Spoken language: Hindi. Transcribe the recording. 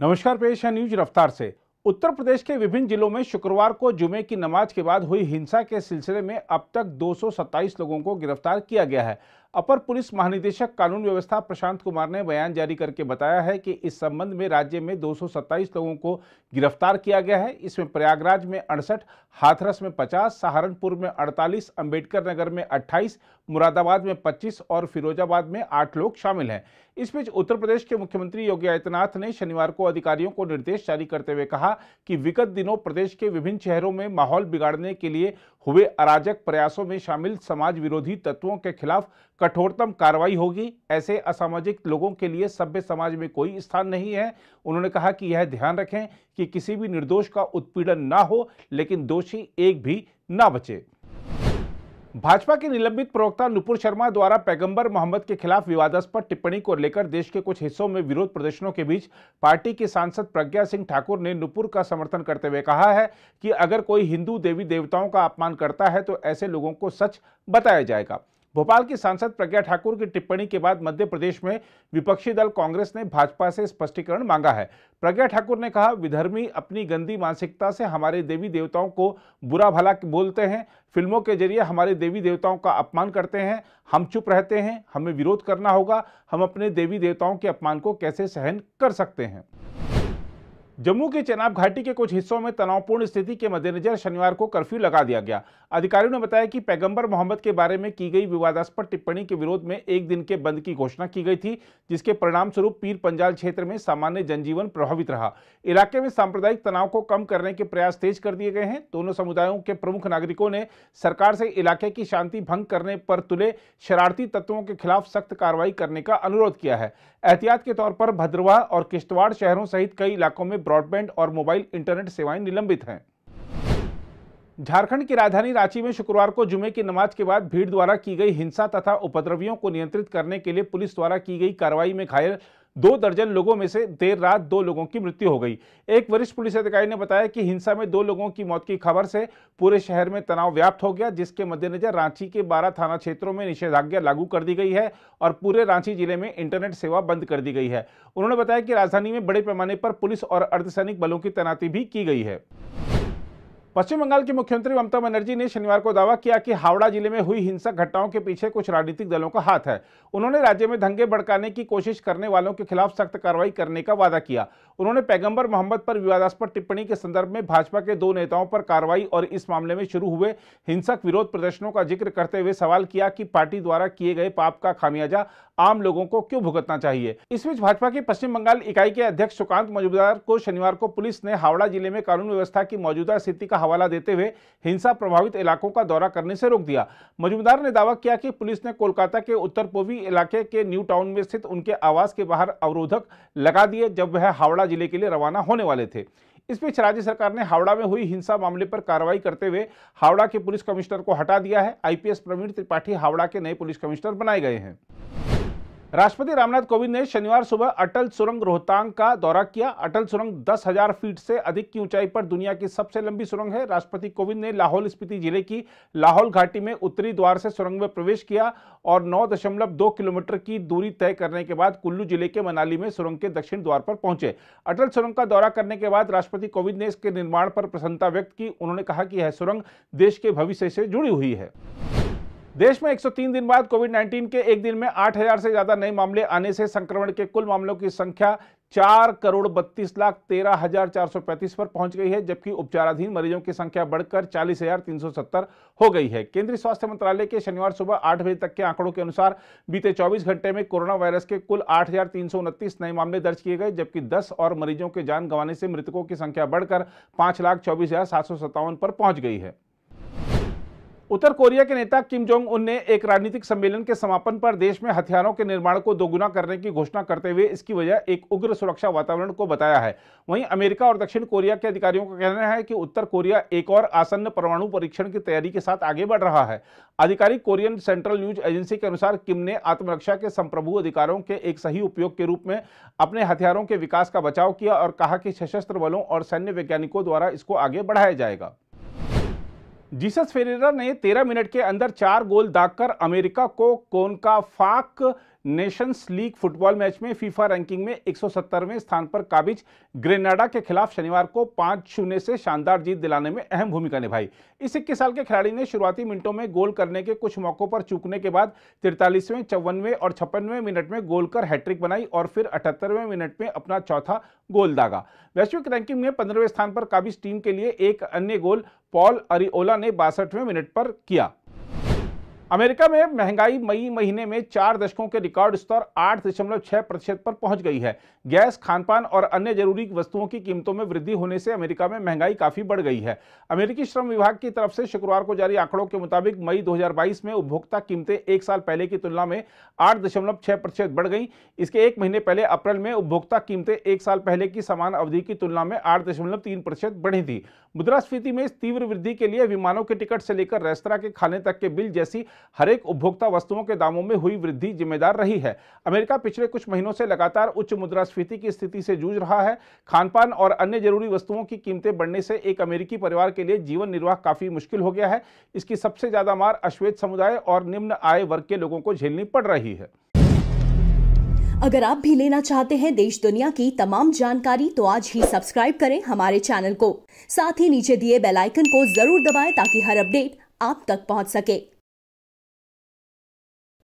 नमस्कार पेश है न्यूज रफ्तार से उत्तर प्रदेश के विभिन्न जिलों में शुक्रवार को जुमे की नमाज के बाद हुई हिंसा के सिलसिले में अब तक दो लोगों को गिरफ्तार किया गया है अपर पुलिस महानिदेशक कानून व्यवस्था प्रशांत कुमार ने बयान जारी करके बताया है कि इस संबंध में राज्य में 227 लोगों को गिरफ्तार किया गया है इसमें प्रयागराज में अड़सठ हाथरस में 50, सहारनपुर में 48, अंबेडकर नगर में 28, मुरादाबाद में 25 और फिरोजाबाद में 8 लोग शामिल हैं इस बीच उत्तर प्रदेश के मुख्यमंत्री योगी आदित्यनाथ ने शनिवार को अधिकारियों को निर्देश जारी करते हुए कहा कि विगत दिनों प्रदेश के विभिन्न शहरों में माहौल बिगाड़ने के लिए हुए अराजक प्रयासों में शामिल समाज विरोधी तत्वों के खिलाफ कठोरतम कार्रवाई होगी ऐसे असामाजिक लोगों के लिए सभ्य समाज में कोई स्थान नहीं है उन्होंने कहा कि यह ध्यान रखें कि किसी भी निर्दोष का उत्पीड़न ना हो लेकिन दोषी एक भी ना बचे भाजपा के निलंबित प्रवक्ता नुपुर शर्मा द्वारा पैगंबर मोहम्मद के खिलाफ विवादास्पद टिप्पणी को लेकर देश के कुछ हिस्सों में विरोध प्रदर्शनों के बीच पार्टी के सांसद प्रज्ञा सिंह ठाकुर ने नुपुर का समर्थन करते हुए कहा है कि अगर कोई हिंदू देवी देवताओं का अपमान करता है तो ऐसे लोगों को सच बताया जाएगा भोपाल की सांसद प्रज्ञा ठाकुर की टिप्पणी के बाद मध्य प्रदेश में विपक्षी दल कांग्रेस ने भाजपा से स्पष्टीकरण मांगा है प्रज्ञा ठाकुर ने कहा विधर्मी अपनी गंदी मानसिकता से हमारे देवी देवताओं को बुरा भला बोलते हैं फिल्मों के जरिए हमारे देवी देवताओं का अपमान करते हैं हम चुप रहते हैं हमें विरोध करना होगा हम अपने देवी देवताओं के अपमान को कैसे सहन कर सकते हैं जम्मू के चेनाब घाटी के कुछ हिस्सों में तनावपूर्ण स्थिति के मद्देनजर शनिवार को कर्फ्यू लगा दिया गया अधिकारियों ने बताया कि पैगंबर मोहम्मद के बारे में की गई विवादास्पद टिप्पणी के विरोध में एक दिन के बंद की घोषणा की गई थी जिसके परिणाम स्वरूप पीर पंजाल क्षेत्र में सामान्य जनजीवन प्रभावित रहा इलाके में सांप्रदायिक तनाव को कम करने के प्रयास तेज कर दिए गए हैं दोनों समुदायों के प्रमुख नागरिकों ने सरकार से इलाके की शांति भंग करने पर तुले शरारती तत्वों के खिलाफ सख्त कार्रवाई करने का अनुरोध किया है एहतियात के तौर पर भद्रवाह और किश्तवाड़ शहरों सहित कई इलाकों में ब्रॉडबैंड और मोबाइल इंटरनेट सेवाएं निलंबित हैं झारखंड की राजधानी रांची में शुक्रवार को जुमे की नमाज के बाद भीड़ द्वारा की गई हिंसा तथा उपद्रवियों को नियंत्रित करने के लिए पुलिस द्वारा की गई कार्रवाई में घायल दो दर्जन लोगों में से देर रात दो लोगों की मृत्यु हो गई एक वरिष्ठ पुलिस अधिकारी ने बताया कि हिंसा में दो लोगों की मौत की खबर से पूरे शहर में तनाव व्याप्त हो गया जिसके मद्देनजर रांची के बारह थाना क्षेत्रों में निषेधाज्ञा लागू कर दी गई है और पूरे रांची जिले में इंटरनेट सेवा बंद कर दी गई है उन्होंने बताया कि राजधानी में बड़े पैमाने पर पुलिस और अर्धसैनिक बलों की तैनाती भी की गई है पश्चिम बंगाल की मुख्यमंत्री ममता बनर्जी ने शनिवार को दावा किया कि हावड़ा जिले में हुई हिंसक घटनाओं के पीछे कुछ राजनीतिक दलों का हाथ है उन्होंने राज्य में दंगे भड़काने की कोशिश करने वालों के खिलाफ सख्त कार्रवाई करने का वादा किया उन्होंने पैगंबर मोहम्मद पर विवादास्पद टिप्पणी के संदर्भ में भाजपा के दो नेताओं पर कार्रवाई और इस मामले में शुरू हुए हिंसक विरोध प्रदर्शनों का जिक्र करते हुए सवाल किया कि पार्टी द्वारा किए गए पाप का खामियाजा आम लोगों को क्यों भुगतना चाहिए इस बीच भाजपा की पश्चिम बंगाल इकाई के अध्यक्ष सुकांत मजुमदार को शनिवार को पुलिस ने हावड़ा जिले में कानून व्यवस्था की मौजूदा स्थिति का हवाला देते हुए हिंसा प्रभावित इलाकों का दौरा करने से रोक दिया मजूमदार ने दावा किया कि पुलिस ने कोलकाता के उत्तर पूर्वी इलाके के न्यू टाउन में स्थित उनके आवास के बाहर अवरोधक लगा दिए जब वह हावड़ा जिले के लिए रवाना होने वाले थे इस बीच राज्य सरकार ने हावड़ा में हुई हिंसा मामले पर कार्रवाई करते हुए हावड़ा के पुलिस कमिश्नर को हटा दिया है आईपीएस प्रवीण त्रिपाठी हावड़ा के नए पुलिस कमिश्नर बनाए गए हैं राष्ट्रपति रामनाथ कोविंद ने शनिवार सुबह अटल सुरंग रोहतांग का दौरा किया अटल सुरंग दस हजार फीट से अधिक की ऊंचाई पर दुनिया की सबसे लंबी सुरंग है राष्ट्रपति कोविंद ने लाहौल स्पीति जिले की लाहौल घाटी में उत्तरी द्वार से सुरंग में प्रवेश किया और 9.2 किलोमीटर की दूरी तय करने के बाद कुल्लू जिले के मनाली में सुरंग के दक्षिण द्वार पर पहुंचे अटल सुरंग का दौरा करने के बाद राष्ट्रपति कोविंद ने इसके निर्माण पर प्रसन्नता व्यक्त की उन्होंने कहा कि यह सुरंग देश के भविष्य से जुड़ी हुई है देश में 103 दिन बाद कोविड 19 के एक दिन में 8000 से ज्यादा नए मामले आने से संक्रमण के कुल मामलों की संख्या चार करोड़ बत्तीस लाख तेरह हजार चार सौ पैंतीस पर पहुंच गई है जबकि उपचाराधीन मरीजों की संख्या बढ़कर चालीस हजार तीन सौ सत्तर हो गई है केंद्रीय स्वास्थ्य मंत्रालय के शनिवार सुबह आठ बजे तक के आंकड़ों के अनुसार बीते चौबीस घंटे में कोरोना वायरस के कुल आठ हजार तीन सौ उनतीस नए मामले दर्ज किए गए जबकि दस और मरीजों के जान गंवाने से मृतकों की संख्या बढ़कर पांच लाख चौबीस हजार सात सौ सत्तावन पर पहुंच गई है उत्तर कोरिया के नेता किम जोंग उन ने एक राजनीतिक सम्मेलन के समापन पर देश में हथियारों के निर्माण को दोगुना करने की घोषणा करते हुए इसकी वजह एक उग्र सुरक्षा वातावरण को बताया है वहीं अमेरिका और दक्षिण कोरिया के अधिकारियों का कहना है कि उत्तर कोरिया एक और आसन्न परमाणु परीक्षण की तैयारी के साथ आगे बढ़ रहा है आधिकारिक कोरियन सेंट्रल न्यूज एजेंसी के अनुसार किम ने आत्मरक्षा के संप्रभु अधिकारों के एक सही उपयोग के रूप में अपने हथियारों के विकास का बचाव किया और कहा कि सशस्त्र बलों और सैन्य वैज्ञानिकों द्वारा इसको आगे बढ़ाया जाएगा जीसस फेरेरा ने 13 मिनट के अंदर चार गोल दागकर अमेरिका को फाक नेशंस लीग फुटबॉल मैच में फीफा रैंकिंग में 170वें स्थान पर काबिज ग्रेनाडा के खिलाफ शनिवार को पांच शून्य से शानदार जीत दिलाने में अहम भूमिका निभाई इस इक्कीस साल के खिलाड़ी ने शुरुआती मिनटों में गोल करने के कुछ मौकों पर चूकने के बाद तिरतालीसवें चौवनवें और छप्पनवें मिनट में गोल कर हैट्रिक बनाई और फिर अठहत्तरवें मिनट में अपना चौथा गोल दागा वैश्विक रैंकिंग में पंद्रहवें स्थान पर काबिज टीम के लिए एक अन्य गोल पॉल अरिओला ने बासठवें मिनट पर किया अमेरिका में महंगाई मई महीने में चार दशकों के रिकॉर्ड स्तर आठ दशमलव छह प्रतिशत पर पहुंच गई है गैस खानपान और अन्य जरूरी वस्तुओं की कीमतों में वृद्धि होने से अमेरिका में महंगाई काफी बढ़ गई है अमेरिकी श्रम विभाग की तरफ से शुक्रवार को जारी आंकड़ों के मुताबिक मई 2022 में उपभोक्ता कीमतें एक साल पहले की तुलना में आठ दशमलव छह प्रतिशत बढ़ गई इसके एक महीने पहले अप्रैल में उपभोक्ता कीमतें एक साल पहले की समान अवधि की तुलना में आठ दशमलव तीन प्रतिशत बढ़ी थी मुद्रास्फीति में तीव्र वृद्धि के लिए विमानों के टिकट से लेकर रेस्तरा के खाने तक के बिल जैसी हर एक उपभोक्ता वस्तुओं के दामों में हुई वृद्धि जिम्मेदार रही है अमेरिका पिछले कुछ महीनों से लगातार उच्च मुद्रास्फीति की स्थिति से जूझ रहा है खानपान और अन्य जरूरी वस्तुओं की कीमतें बढ़ने से एक अमेरिकी परिवार के लिए जीवन निर्वाह काफी मुश्किल हो गया है इसकी सबसे ज्यादा मार अश्वेत समुदाय और निम्न आय वर्ग के लोगों को झेलनी पड़ रही है अगर आप भी लेना चाहते हैं देश दुनिया की तमाम जानकारी तो आज ही सब्सक्राइब करें हमारे चैनल को साथ ही नीचे दिए बेल आइकन को जरूर दबाएं ताकि हर अपडेट आप तक पहुंच सके